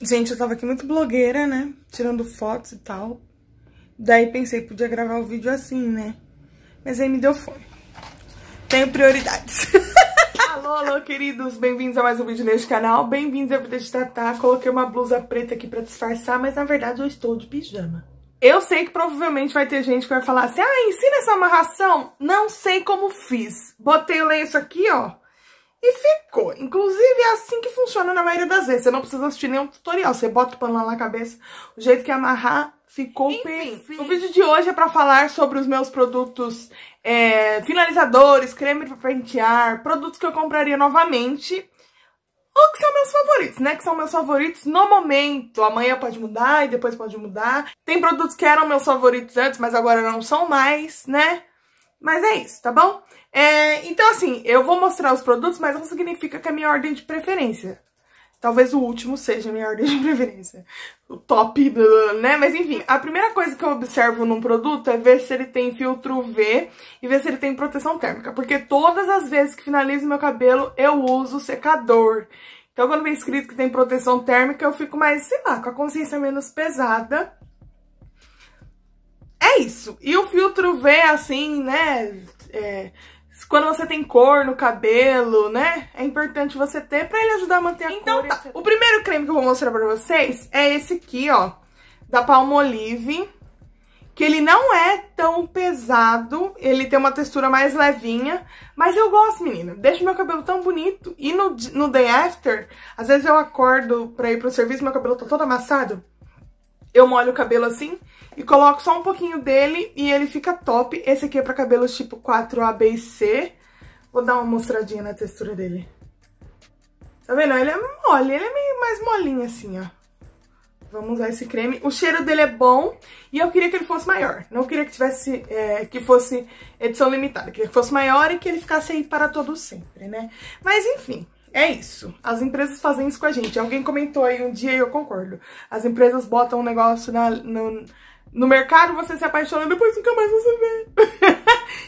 Gente, eu tava aqui muito blogueira, né? Tirando fotos e tal. Daí pensei, podia gravar o vídeo assim, né? Mas aí me deu fome. Tenho prioridades. alô, alô, queridos. Bem-vindos a mais um vídeo neste canal. Bem-vindos à Vida de Tatá. Coloquei uma blusa preta aqui pra disfarçar, mas na verdade eu estou de pijama. Eu sei que provavelmente vai ter gente que vai falar assim, ah, ensina essa amarração. Não sei como fiz. Botei o lenço aqui, ó. E ficou. Inclusive, é assim que funciona na maioria das vezes. Você não precisa assistir nenhum tutorial. Você bota o pano lá na cabeça, o jeito que amarrar, ficou perfeito. O vídeo de hoje é pra falar sobre os meus produtos é, finalizadores, creme pra pentear, produtos que eu compraria novamente. Ou que são meus favoritos, né? Que são meus favoritos no momento. Amanhã pode mudar e depois pode mudar. Tem produtos que eram meus favoritos antes, mas agora não são mais, né? Mas é isso, tá bom? É, então, assim, eu vou mostrar os produtos, mas não significa que é minha ordem de preferência. Talvez o último seja a minha ordem de preferência. O top, né? Mas enfim, a primeira coisa que eu observo num produto é ver se ele tem filtro V e ver se ele tem proteção térmica. Porque todas as vezes que finalizo meu cabelo, eu uso secador. Então, quando vem escrito que tem proteção térmica, eu fico mais, sei lá, com a consciência menos pesada é isso. E o filtro vê assim, né? É, quando você tem cor no cabelo, né? É importante você ter pra ele ajudar a manter a então, cor. Então tá. O primeiro creme que eu vou mostrar pra vocês é esse aqui, ó. Da Palmolive. Que ele não é tão pesado. Ele tem uma textura mais levinha. Mas eu gosto, menina. Deixa meu cabelo tão bonito. E no, no day after, às vezes eu acordo pra ir pro serviço, meu cabelo tá todo amassado. Eu molho o cabelo assim e coloco só um pouquinho dele e ele fica top. Esse aqui é pra cabelos tipo 4A, B e C. Vou dar uma mostradinha na textura dele. Tá vendo? Ele é mole, ele é meio mais molinho assim, ó. Vamos usar esse creme. O cheiro dele é bom e eu queria que ele fosse maior. Não queria que tivesse, é, que fosse edição limitada. queria que fosse maior e que ele ficasse aí para todo sempre, né? Mas enfim, é isso. As empresas fazem isso com a gente. Alguém comentou aí um dia e eu concordo. As empresas botam um negócio na, no, no mercado você se apaixona, e depois nunca mais você vê.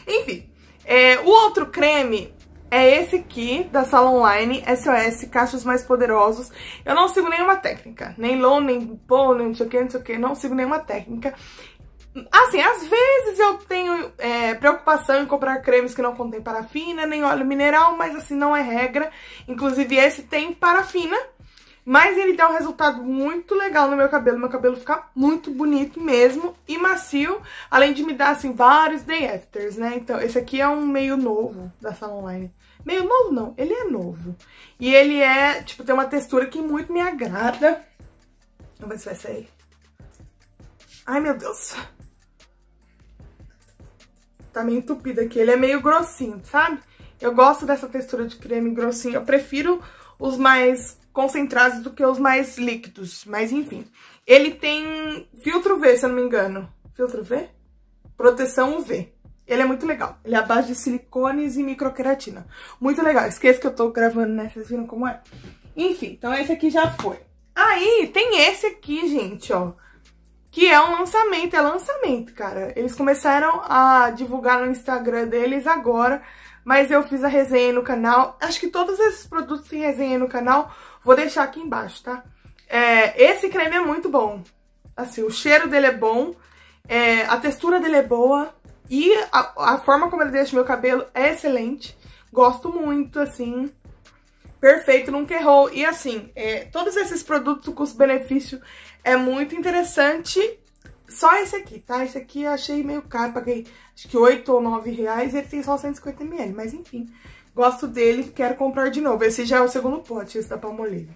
Enfim, é, o outro creme é esse aqui, da Sala Online, SOS, Cachos Mais Poderosos. Eu não sigo nenhuma técnica, nem low, nem pô, nem não sei o que, não sei o que, não sigo nenhuma técnica. Assim, às vezes eu tenho é, preocupação em comprar cremes que não contêm parafina, nem óleo mineral, mas assim, não é regra. Inclusive esse tem parafina, mas ele dá um resultado muito legal no meu cabelo. Meu cabelo fica muito bonito mesmo e macio. Além de me dar, assim, vários day afters, né? Então, esse aqui é um meio novo da Salon Online. Meio novo não, ele é novo. E ele é, tipo, tem uma textura que muito me agrada. Vamos ver se vai sair. Ai, meu Deus. Tá meio entupido aqui. Ele é meio grossinho, sabe? Eu gosto dessa textura de creme grossinho. Eu prefiro os mais concentrados do que os mais líquidos, mas enfim. Ele tem filtro V, se eu não me engano. Filtro V? Proteção UV. Ele é muito legal. Ele é à base de silicones e microqueratina. Muito legal. Esqueça que eu tô gravando, né? Vocês viram como é? Enfim, então esse aqui já foi. Aí, tem esse aqui, gente, ó que é um lançamento, é lançamento, cara. Eles começaram a divulgar no Instagram deles agora, mas eu fiz a resenha no canal. Acho que todos esses produtos tem resenha no canal, vou deixar aqui embaixo, tá? É, esse creme é muito bom. Assim, o cheiro dele é bom, é, a textura dele é boa e a, a forma como ele deixa meu cabelo é excelente. Gosto muito, assim perfeito, nunca errou. E assim, é, todos esses produtos custo-benefício é muito interessante. Só esse aqui, tá? Esse aqui eu achei meio caro, paguei acho que 8 ou 9 reais e ele tem só 150ml, mas enfim. Gosto dele, quero comprar de novo. Esse já é o segundo pote, esse da Palmolive.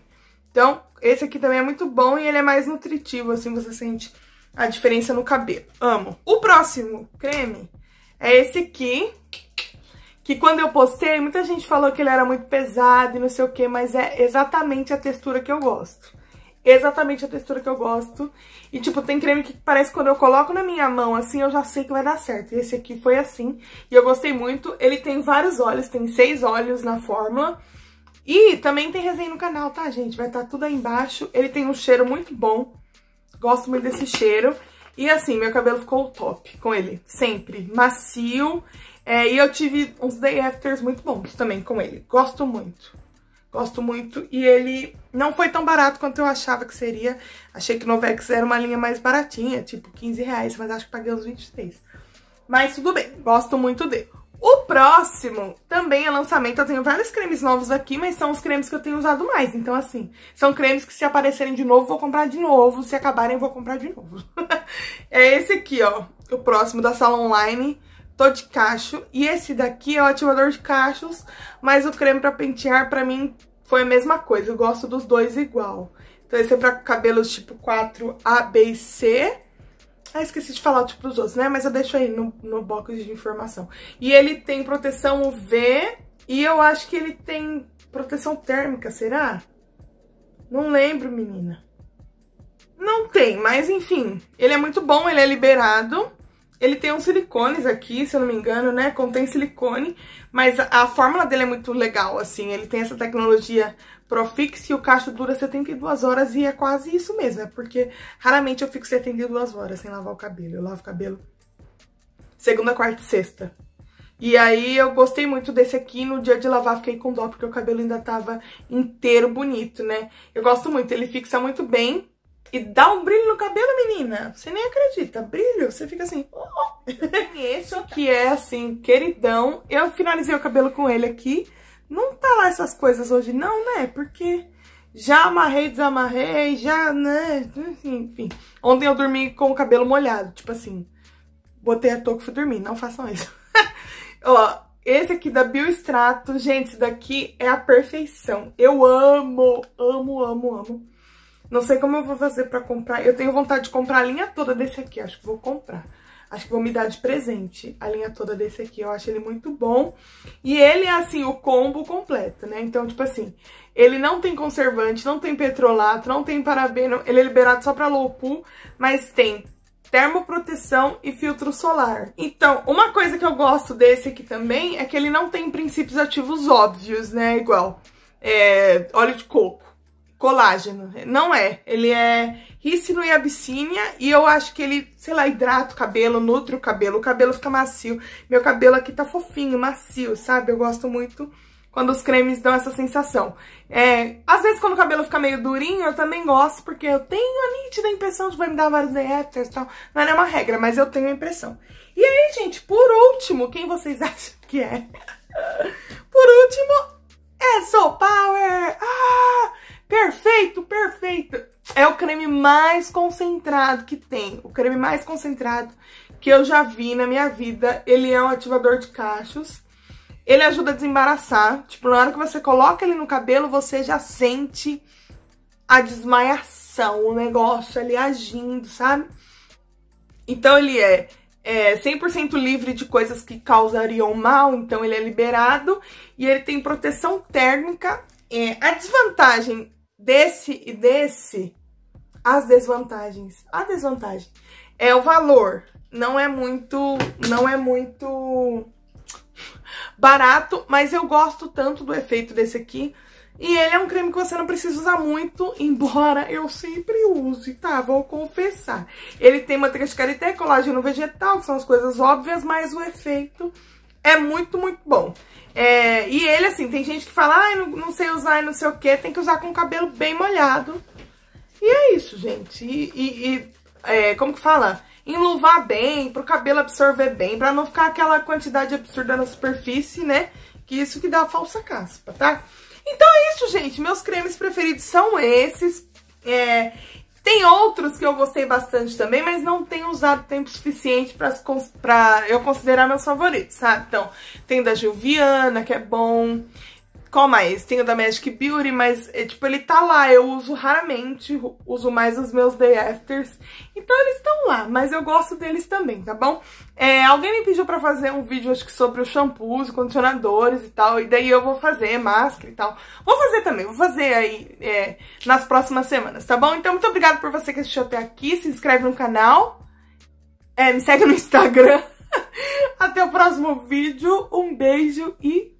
Então, esse aqui também é muito bom e ele é mais nutritivo, assim você sente a diferença no cabelo. Amo. O próximo creme é esse aqui, que quando eu postei, muita gente falou que ele era muito pesado e não sei o que, mas é exatamente a textura que eu gosto. Exatamente a textura que eu gosto. E, tipo, tem creme que parece que quando eu coloco na minha mão, assim, eu já sei que vai dar certo. E esse aqui foi assim, e eu gostei muito. Ele tem vários olhos, tem seis olhos na fórmula. E também tem resenha no canal, tá, gente? Vai estar tá tudo aí embaixo. Ele tem um cheiro muito bom. Gosto muito desse cheiro. E assim, meu cabelo ficou top com ele, sempre, macio. É, e eu tive uns day afters muito bons também com ele, gosto muito. Gosto muito e ele não foi tão barato quanto eu achava que seria. Achei que o Novex era uma linha mais baratinha, tipo 15 reais, mas acho que paguei uns 23. Mas tudo bem, gosto muito dele. O próximo também é lançamento. Eu tenho vários cremes novos aqui, mas são os cremes que eu tenho usado mais. Então, assim, são cremes que se aparecerem de novo, vou comprar de novo. Se acabarem, vou comprar de novo. é esse aqui, ó. O próximo da Sala Online. Tô de cacho. E esse daqui é o ativador de cachos, mas o creme pra pentear, pra mim, foi a mesma coisa. Eu gosto dos dois igual. Então, esse é pra cabelos tipo 4A, B e C. Ah, esqueci de falar tipo, pros outros, né? Mas eu deixo aí no, no box de informação. E ele tem proteção UV e eu acho que ele tem proteção térmica, será? Não lembro, menina. Não tem, mas enfim. Ele é muito bom, ele é liberado. Ele tem uns silicones aqui, se eu não me engano, né? Contém silicone, mas a fórmula dele é muito legal, assim. Ele tem essa tecnologia Profix e o cacho dura 72 horas e é quase isso mesmo. É porque raramente eu fico 72 horas sem lavar o cabelo. Eu lavo o cabelo segunda, quarta e sexta. E aí eu gostei muito desse aqui, no dia de lavar fiquei com dó porque o cabelo ainda tava inteiro bonito, né? Eu gosto muito, ele fixa muito bem e dá um brilho no cabelo, menina. Você nem acredita. Brilho. Você fica assim. Oh, Esse que é assim, queridão. Eu finalizei o cabelo com ele aqui. Não tá lá essas coisas hoje, não, né? Porque já amarrei, desamarrei, já, né? Enfim. Ontem eu dormi com o cabelo molhado. Tipo assim, botei a touca e fui dormir. Não façam isso. Ó, esse aqui da bioestrato gente, esse daqui é a perfeição. Eu amo, amo, amo, amo. Não sei como eu vou fazer pra comprar. Eu tenho vontade de comprar a linha toda desse aqui. Acho que vou comprar. Acho que vou me dar de presente a linha toda desse aqui. Eu acho ele muito bom. E ele é, assim, o combo completo, né? Então, tipo assim, ele não tem conservante, não tem petrolato, não tem parabeno. Ele é liberado só pra low pool, mas tem termoproteção e filtro solar. Então, uma coisa que eu gosto desse aqui também é que ele não tem princípios ativos óbvios, né? Igual é, óleo de coco colágeno. Não é. Ele é rícino e absínia e eu acho que ele, sei lá, hidrata o cabelo, nutre o cabelo, o cabelo fica macio. Meu cabelo aqui tá fofinho, macio, sabe? Eu gosto muito quando os cremes dão essa sensação. É, às vezes quando o cabelo fica meio durinho, eu também gosto, porque eu tenho a nítida impressão de vai me dar vários day afters e tal. Não é uma regra, mas eu tenho a impressão. E aí, gente, por último, quem vocês acham que é? por último, é Soul Power! Ah! Perfeito, perfeito. É o creme mais concentrado que tem. O creme mais concentrado que eu já vi na minha vida. Ele é um ativador de cachos. Ele ajuda a desembaraçar. Tipo, na hora que você coloca ele no cabelo, você já sente a desmaiação, o negócio ali agindo, sabe? Então ele é, é 100% livre de coisas que causariam mal, então ele é liberado. E ele tem proteção térmica é, a desvantagem desse e desse, as desvantagens, a desvantagem é o valor. Não é muito, não é muito barato, mas eu gosto tanto do efeito desse aqui. E ele é um creme que você não precisa usar muito, embora eu sempre use, tá? Vou confessar. Ele tem matriz de karité, colágeno vegetal, que são as coisas óbvias, mas o efeito é muito, muito bom. É, e ele, assim, tem gente que fala, ah, não, não, sei usar e não sei o que, tem que usar com o cabelo bem molhado. E é isso, gente. E, e, e é, como que fala? Enluvar bem, pro cabelo absorver bem, pra não ficar aquela quantidade absurda na superfície, né? Que isso que dá a falsa caspa, tá? Então é isso, gente. Meus cremes preferidos são esses. É, tem outros que eu gostei bastante também, mas não tenho usado tempo suficiente pra, pra eu considerar meus favoritos, sabe? Então, tem da Gilviana, que é bom. Qual mais? Tem o da Magic Beauty, mas, é, tipo, ele tá lá. Eu uso raramente, uso mais os meus day afters. Então eles estão lá, mas eu gosto deles também, tá bom? É, alguém me pediu pra fazer um vídeo, acho que sobre os shampoos, condicionadores e tal. E daí eu vou fazer máscara e tal. Vou fazer também, vou fazer aí é, nas próximas semanas, tá bom? Então muito obrigada por você que assistiu até aqui. Se inscreve no canal. É, me segue no Instagram. Até o próximo vídeo. Um beijo e